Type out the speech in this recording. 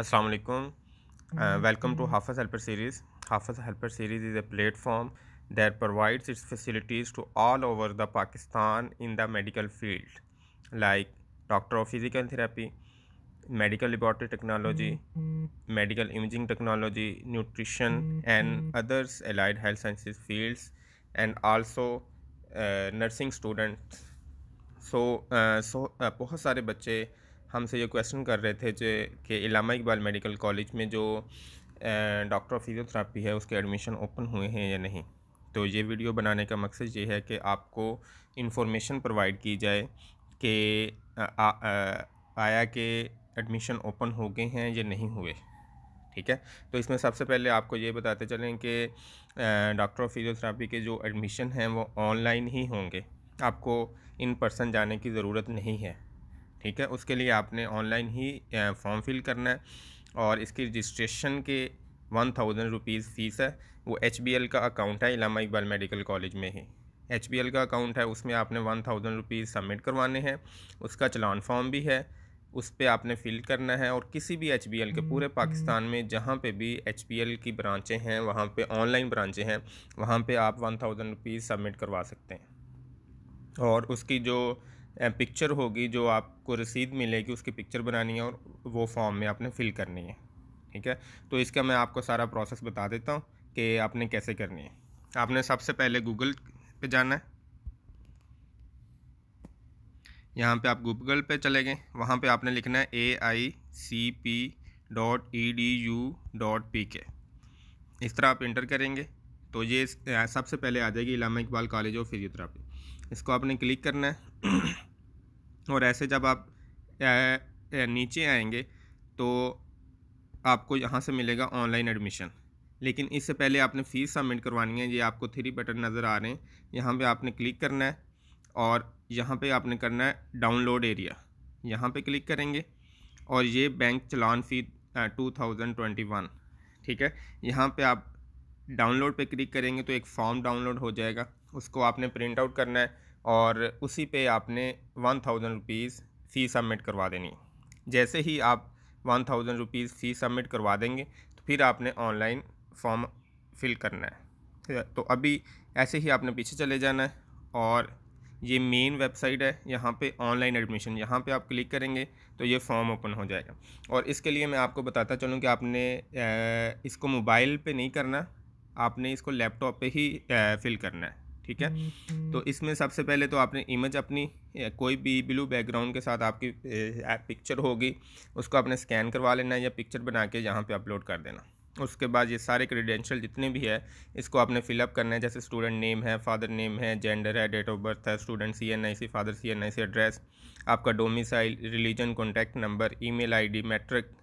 अस्सलाम वालेकुम welcome to Hafiz helper series Hafiz helper series is a platform that provides its facilities to all over the Pakistan in the medical field like doctor of physical therapy medical laboratory technology medical imaging technology nutrition and others allied health sciences fields and also nursing students so so बहुत सारे बच्चे हमसे ये question कर रहे थे जो कि इलामा इकबाल मेडिकल कॉलेज में जो डॉक्टर ऑफ फिजियोथेरापी है उसके एडमिशन ओपन हुए हैं या नहीं तो ये वीडियो बनाने का मकसद ये है कि आपको इन्फॉर्मेशन प्रोवाइड की जाए कि आया के एडमिशन ओपन हो गए हैं या नहीं हुए ठीक है तो इसमें सबसे पहले आपको ये बताते चलें कि डॉक्टर ऑफ फिजियोथेरापी के जो एडमिशन हैं वो ऑनलाइन ही होंगे आपको इन पर्सन जाने की ज़रूरत नहीं है ठीक है उसके लिए आपने ऑनलाइन ही फॉर्म फिल करना है और इसकी रजिस्ट्रेशन के वन थाउजेंड रुपीज़ फ़ीस है वो एच बी एल का अकाउंट है इलामा इकबाल मेडिकल कॉलेज में ही एच बी एल का अकाउंट है उसमें आपने वन थाउजेंड रुपीज़ सबमिट करवाने हैं उसका चलान फॉर्म भी है उस पर आपने फ़िल करना है और किसी भी एच बी एल के पूरे पाकिस्तान में जहाँ पे भी एच बी एल की ब्रांचें हैं वहाँ पे ऑनलाइन ब्रांचें हैं वहाँ पे आप वन थाउजेंड रुपीज़ सबमिट करवा सकते हैं और उसकी जो पिक्चर होगी जो आपको रसीद मिलेगी उसकी पिक्चर बनानी है और वो फॉर्म में आपने फ़िल करनी है ठीक है तो इसका मैं आपको सारा प्रोसेस बता देता हूँ कि आपने कैसे करनी है आपने सबसे पहले गूगल पे जाना है यहाँ पे आप गूगल पे चले गए वहाँ पे आपने लिखना है A I C P dot E D U dot P K इस तरह आप इंटर करेंगे तो ये सबसे पहले आ जाएगी Allama Iqbal college of physiotherapy इसको आपने क्लिक करना है और ऐसे जब आप नीचे आएंगे तो आपको यहाँ से मिलेगा ऑनलाइन एडमिशन लेकिन इससे पहले आपने फ़ीस सबमिट करवानी है ये आपको थ्री बटन नज़र आ रहे हैं यहाँ पे आपने क्लिक करना है और यहाँ पे आपने करना है डाउनलोड एरिया यहाँ पे क्लिक करेंगे और ये bank challan fee two thousand twenty one ठीक है यहाँ पे आप डाउनलोड पे क्लिक करेंगे तो एक फॉर्म डाउनलोड हो जाएगा उसको आपने प्रिंट आउट करना है और उसी पे आपने one thousand rupees fee submit करवा देनी जैसे ही आप one thousand rupees fee submit करवा देंगे तो फिर आपने ऑनलाइन फॉर्म फिल करना है तो अभी ऐसे ही आपने पीछे चले जाना है और ये मेन वेबसाइट है यहाँ पे ऑनलाइन एडमिशन यहाँ पे आप क्लिक करेंगे तो ये फॉर्म ओपन हो जाएगा और इसके लिए मैं आपको बताता चलूँ कि आपने इसको मोबाइल पे नहीं करना आपने इसको लैपटॉप पे ही फिल करना है ठीक है हम्म। तो इसमें सबसे पहले तो आपने इमेज अपनी कोई भी ब्लू बैकग्राउंड के साथ आपकी पिक्चर होगी उसको आपने स्कैन करवा लेना या पिक्चर बना के यहाँ पे अपलोड कर देना उसके बाद ये सारे क्रेडेंशियल जितने भी है इसको आपने फिलअप करना है जैसे स्टूडेंट नेम है फादर नेम है जेंडर है डेट ऑफ बर्थ है student C N I C father C N I C address आपका domicile religion contact number email ID matric